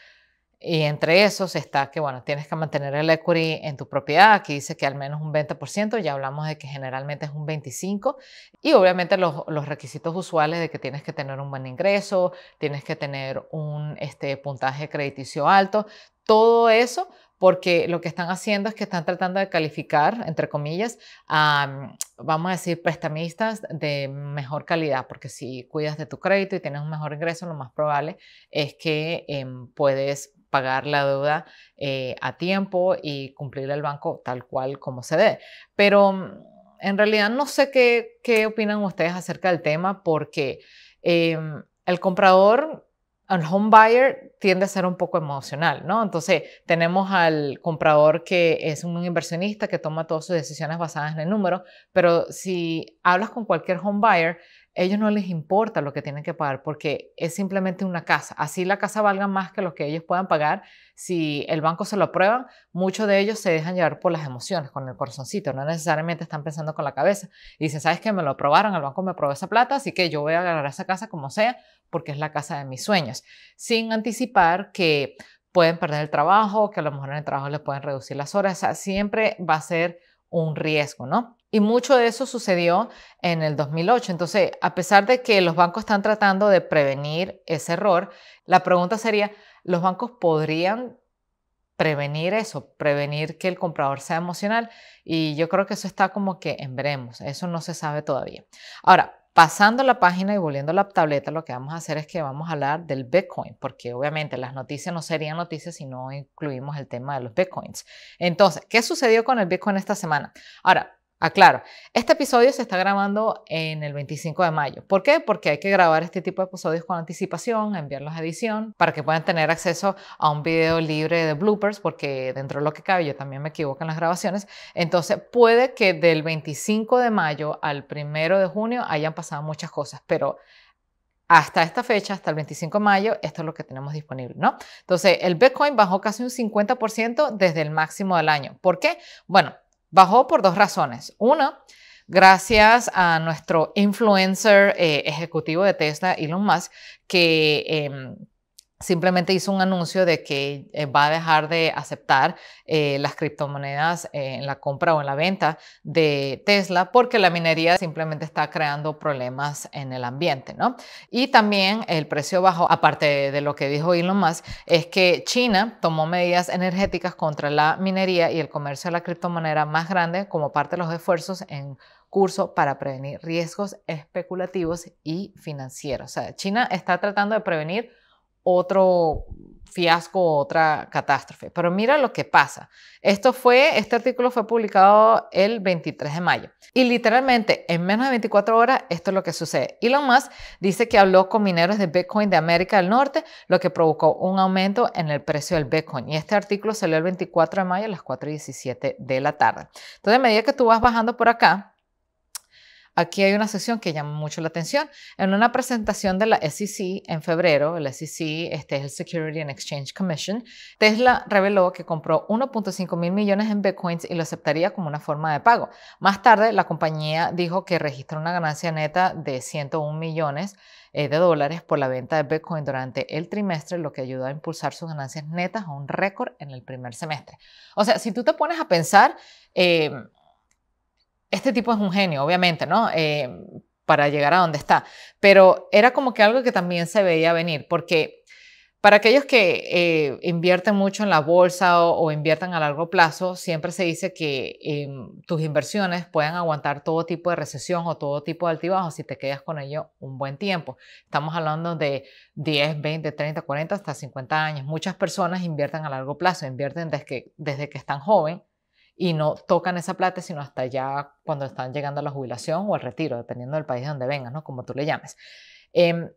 Y entre esos está que, bueno, tienes que mantener el equity en tu propiedad. Aquí dice que al menos un 20%, ya hablamos de que generalmente es un 25%. Y obviamente los, requisitos usuales de que tienes que tener un buen ingreso, tienes que tener un este, puntaje crediticio alto, todo eso porque lo que están haciendo es que están tratando de calificar, entre comillas, a, mm, vamos a decir, prestamistas de mejor calidad, porque si cuidas de tu crédito y tienes un mejor ingreso, lo más probable es que em, puedes pagar la deuda eh, a tiempo y cumplir el banco tal cual como se dé. Pero mm, en realidad no sé qué, opinan ustedes acerca del tema porque eh, el comprador el home buyer tiende a ser un poco emocional, ¿no? Entonces tenemos al comprador que es un inversionista que toma todas sus decisiones basadas en el número, pero si hablas con cualquier home buyer, ellos no les importa lo que tienen que pagar porque es simplemente una casa. Así la casa valga más que lo que ellos puedan pagar. Si el banco se lo aprueba, muchos de ellos se dejan llevar por las emociones, con el corazoncito. No necesariamente están pensando con la cabeza. Y dicen, ¿sabes qué? Me lo aprobaron, el banco me aprobó esa plata, así que yo voy a agarrar esa casa como sea porque es la casa de mis sueños. Sin anticipar que pueden perder el trabajo, que a lo mejor en el trabajo les pueden reducir las horas. O siempre va a ser un riesgo, ¿no? Y mucho de eso sucedió en el 2008. Entonces, a pesar de que los bancos están tratando de prevenir ese error, la pregunta sería, ¿los bancos podrían prevenir eso, prevenir que el comprador sea emocional? Y yo creo que eso está como que en veremos, eso no se sabe todavía. Ahora, Pasando la página y volviendo a la tableta, lo que vamos a hacer es que vamos a hablar del Bitcoin, porque obviamente las noticias no serían noticias si no incluimos el tema de los Bitcoins. Entonces, ¿qué sucedió con el Bitcoin esta semana? Ahora, Aclaro, este episodio se está grabando en el 25 de mayo. ¿Por qué? Porque hay que grabar este tipo de episodios con anticipación, enviarlos a edición, para que puedan tener acceso a un video libre de bloopers, porque dentro de lo que cabe yo también me equivoco en las grabaciones. Entonces puede que del 25 de mayo al 1 de junio hayan pasado muchas cosas, pero hasta esta fecha, hasta el 25 de mayo, esto es lo que tenemos disponible, ¿no? Entonces, el Bitcoin bajó casi un 50% desde el máximo del año. ¿Por qué? Bueno, Bajó por dos razones. Una, gracias a nuestro influencer eh, ejecutivo de Tesla, Elon Musk, que em, simplemente hizo un anuncio de que eh, va a dejar de aceptar eh, las criptomonedas eh, en la compra o en la venta de Tesla porque la minería simplemente está creando problemas en el ambiente, ¿no? Y también el precio bajo, aparte de lo que dijo Elon Musk, es que China tomó medidas energéticas contra la minería y el comercio de la criptomoneda más grande como parte de los esfuerzos en curso para prevenir riesgos especulativos y financieros. O sea, China está tratando de prevenir otro fiasco, otra catástrofe. Pero mira lo que pasa. Esto fue, este artículo fue publicado el 23 de mayo. Y literalmente en menos de 24 horas, esto es lo que sucede. y lo más dice que habló con mineros de Bitcoin de América del Norte, lo que provocó un aumento en el precio del Bitcoin. Y este artículo salió el 24 de mayo a las 4 y 17 de la tarde. Entonces, a medida que tú vas bajando por acá, Aquí hay una sección que llama mucho la atención. En una presentación de la SEC en febrero, el SEC, este es el Security and Exchange Commission, Tesla reveló que compró 1.5 mil millones en bitcoins y lo aceptaría como una forma de pago. Más tarde, la compañía dijo que registró una ganancia neta de 101 millones eh, de dólares por la venta de bitcoin durante el trimestre, lo que ayudó a impulsar sus ganancias netas a un récord en el primer semestre. O sea, si tú te pones a pensar, eh, este tipo es un genio, obviamente, ¿no? Eh, para llegar a donde está. Pero era como que algo que también se veía venir, porque para aquellos que eh, invierten mucho en la bolsa o, invierten a largo plazo, siempre se dice que em, tus inversiones pueden aguantar todo tipo de recesión o todo tipo de altibajos si te quedas con ello un buen tiempo. Estamos hablando de 10, 20, 30, 40, hasta 50 años. Muchas personas invierten a largo plazo, invierten desde que, desde que están jóvenes, y no tocan esa plata sino hasta ya cuando están llegando a la jubilación o al retiro, dependiendo del país de donde vengas, Como tú le llames. Em,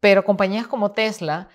pero compañías como Tesla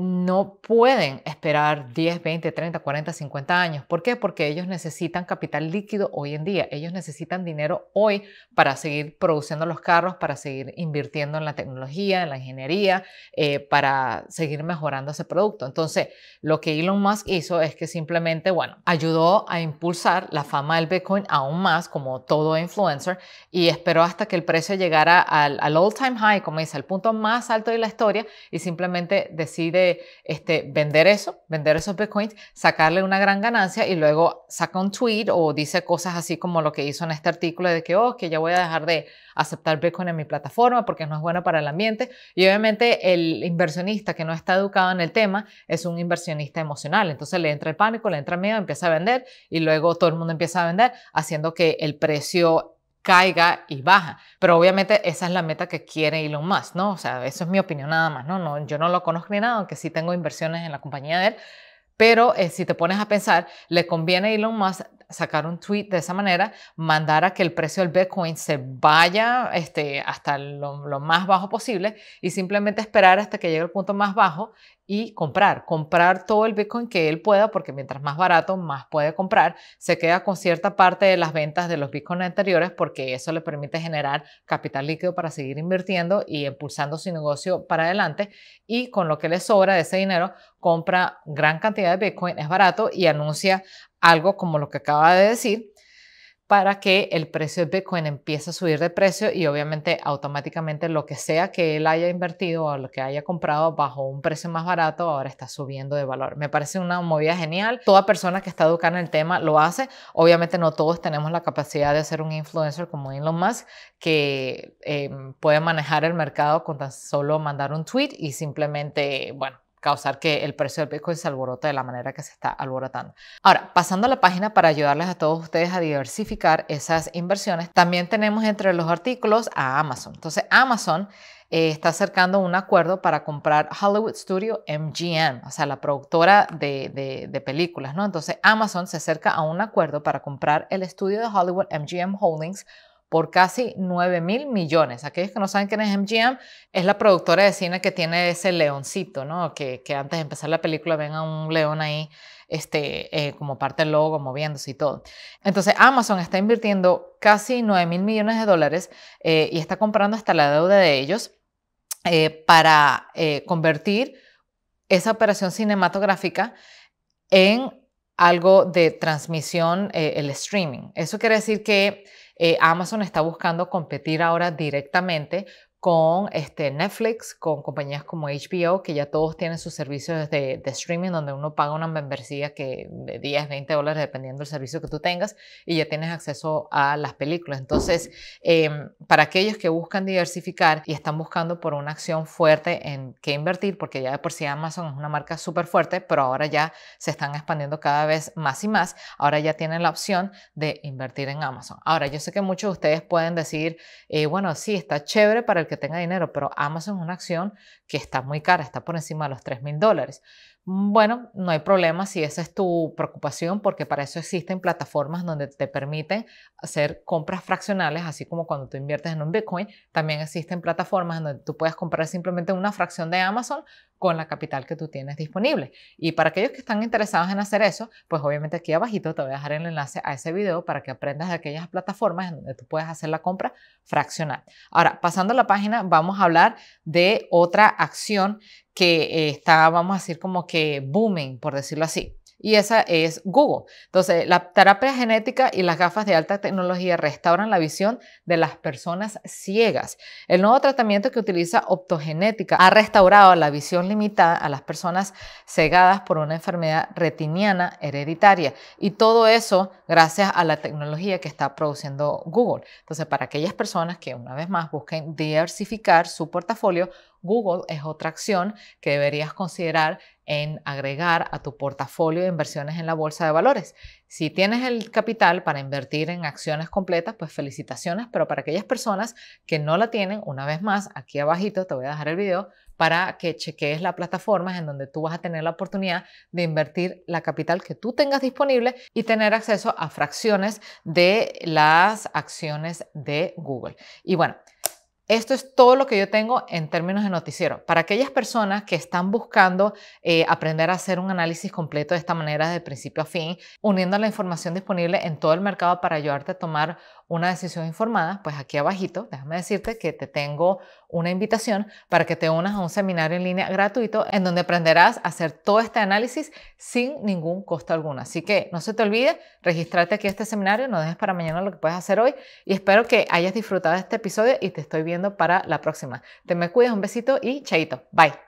no pueden esperar 10, 20, 30, 40, 50 años. ¿Por qué? Porque ellos necesitan capital líquido hoy en día. Ellos necesitan dinero hoy para seguir produciendo los carros, para seguir invirtiendo en la tecnología, en la ingeniería, eh, para seguir mejorando ese producto. Entonces, lo que Elon Musk hizo es que simplemente, bueno, ayudó a impulsar la fama del Bitcoin aún más, como todo influencer, y esperó hasta que el precio llegara al, all-time high, como dice, al punto más alto de la historia, y simplemente decidió de este, vender eso, vender esos bitcoins, sacarle una gran ganancia y luego saca un tweet o dice cosas así como lo que hizo en este artículo de que, oh, que ya voy a dejar de aceptar bitcoin en mi plataforma porque no es bueno para el ambiente. Y obviamente el inversionista que no está educado en el tema es un inversionista emocional. Entonces le entra el pánico, le entra el miedo, empieza a vender y luego todo el mundo empieza a vender haciendo que el precio caiga y baja. Pero obviamente esa es la meta que quiere Elon Musk, ¿no? O sea, eso es mi opinión nada más, ¿no? no yo no lo conozco ni nada, aunque sí tengo inversiones en la compañía de él. Pero eh, si te pones a pensar, le conviene a Elon Musk sacar un tweet de esa manera, mandar a que el precio del Bitcoin se vaya este, hasta lo, lo, más bajo posible y simplemente esperar hasta que llegue el punto más bajo y comprar, comprar todo el Bitcoin que él pueda, porque mientras más barato, más puede comprar. Se queda con cierta parte de las ventas de los bitcoins anteriores porque eso le permite generar capital líquido para seguir invirtiendo y impulsando su negocio para adelante. Y con lo que le sobra de ese dinero, compra gran cantidad de Bitcoin, es barato y anuncia algo como lo que acaba de decir para que el precio de Bitcoin empiece a subir de precio y obviamente automáticamente lo que sea que él haya invertido o lo que haya comprado bajo un precio más barato ahora está subiendo de valor. Me parece una movida genial. Toda persona que está educada en el tema lo hace. Obviamente no todos tenemos la capacidad de ser un influencer como Elon Musk que em, puede manejar el mercado con tan solo mandar un tweet y simplemente, bueno, causar que el precio del Bitcoin se alborote de la manera que se está alborotando. Ahora, pasando a la página para ayudarles a todos ustedes a diversificar esas inversiones, también tenemos entre los artículos a Amazon. Entonces, Amazon eh, está acercando un acuerdo para comprar Hollywood Studio MGM, o sea, la productora de, de, películas, ¿no? Entonces, Amazon se acerca a un acuerdo para comprar el estudio de Hollywood MGM Holdings por casi 9 mil millones. Aquellos que no saben quién es MGM, es la productora de cine que tiene ese leoncito, ¿no? Que, antes de empezar la película ven un león ahí este, eh, como parte del logo, moviéndose y todo. Entonces Amazon está invirtiendo casi 9 mil millones de dólares eh, y está comprando hasta la deuda de ellos eh, para convertir esa operación cinematográfica en algo de transmisión, el streaming. Eso quiere decir que eh, Amazon está buscando competir ahora directamente con este, Netflix, con compañías como HBO, que ya todos tienen sus servicios de, streaming, donde uno paga una membresía que de 10, 20 dólares, dependiendo del servicio que tú tengas, y ya tienes acceso a las películas. Entonces, em, para aquellos que buscan diversificar y están buscando por una acción fuerte en qué invertir, porque ya de por sí Amazon es una marca súper fuerte, pero ahora ya se están expandiendo cada vez más y más, ahora ya tienen la opción de invertir en Amazon. Ahora, yo sé que muchos de ustedes pueden decir, eh, bueno, sí, está chévere para el que tenga dinero, pero Amazon es una acción que está muy cara, está por encima de los 3 mil dólares. Mm, bueno, no hay problema si esa es tu preocupación, porque para eso existen plataformas donde te permiten hacer compras fraccionales, así como cuando tú inviertes en un Bitcoin, también existen plataformas donde tú puedes comprar simplemente una fracción de Amazon con la capital que tú tienes disponible. Y para aquellos que están interesados en hacer eso, pues obviamente aquí abajito te voy a dejar el enlace a ese video para que aprendas de aquellas plataformas en donde tú puedes hacer la compra fraccional. Ahora, pasando a la página, vamos a hablar de otra acción que eh, está, vamos a decir, como que booming, por decirlo así y esa es Google. Entonces, la terapia genética y las gafas de alta tecnología restauran la visión de las personas ciegas. El nuevo tratamiento que utiliza optogenética ha restaurado la visión limitada a las personas cegadas por una enfermedad retiniana hereditaria y todo eso gracias a la tecnología que está produciendo Google. Entonces, para aquellas personas que una vez más busquen diversificar su portafolio, Google es otra acción que deberías considerar en agregar a tu portafolio de inversiones en la bolsa de valores. Si tienes el capital para invertir en acciones completas, pues felicitaciones, pero para aquellas personas que no la tienen, una vez más, aquí abajito te voy a dejar el video para que chequees la plataforma en donde tú vas a tener la oportunidad de invertir la capital que tú tengas disponible y tener acceso a fracciones de las acciones de Google. Y bueno, esto es todo lo que yo tengo en términos de noticiero. Para aquellas personas que están buscando eh, aprender a hacer un análisis completo de esta manera de principio a fin, uniendo la información disponible en todo el mercado para ayudarte a tomar una decisión informada, pues aquí abajito, déjame decirte que te tengo una invitación para que te unas a un seminario en línea gratuito en donde aprenderás a hacer todo este análisis sin ningún costo alguno. Así que no se te olvide registrarte aquí a este seminario, no dejes para mañana lo que puedes hacer hoy y espero que hayas disfrutado de este episodio y te estoy viendo para la próxima. Te me cuidas, un besito y chaito. Bye.